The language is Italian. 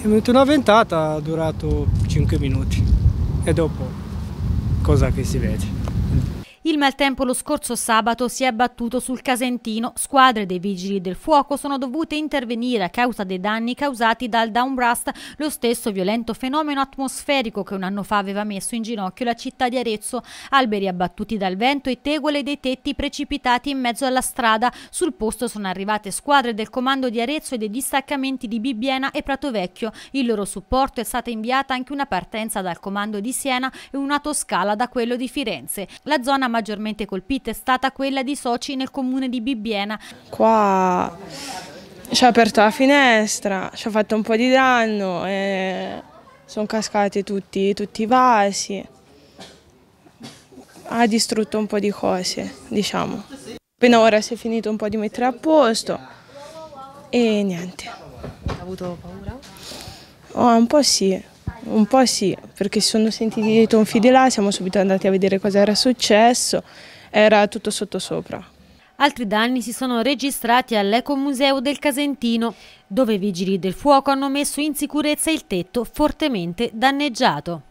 è venuta una ventata, ha durato 5 minuti e dopo cosa che si vede. Il maltempo lo scorso sabato si è abbattuto sul Casentino. Squadre dei vigili del fuoco sono dovute intervenire a causa dei danni causati dal downburst, lo stesso violento fenomeno atmosferico che un anno fa aveva messo in ginocchio la città di Arezzo. Alberi abbattuti dal vento e tegole dei tetti precipitati in mezzo alla strada. Sul posto sono arrivate squadre del comando di Arezzo e dei distaccamenti di Bibbiena e Pratovecchio. Il loro supporto è stata inviata anche una partenza dal comando di Siena e una toscala da quello di Firenze. La zona maggiormente maggiormente colpita è stata quella di Soci nel comune di Bibbiena. Qua ci ha aperto la finestra, ci ha fatto un po' di danno, e sono cascati tutti, tutti i vasi, ha distrutto un po' di cose, diciamo. Appena ora si è finito un po' di mettere a posto e niente. Ha avuto paura? Oh, un po' sì un po' sì, perché si sono sentiti dei tonfi di là, siamo subito andati a vedere cosa era successo, era tutto sottosopra. Altri danni si sono registrati all'Ecomuseo del Casentino, dove i vigili del fuoco hanno messo in sicurezza il tetto fortemente danneggiato.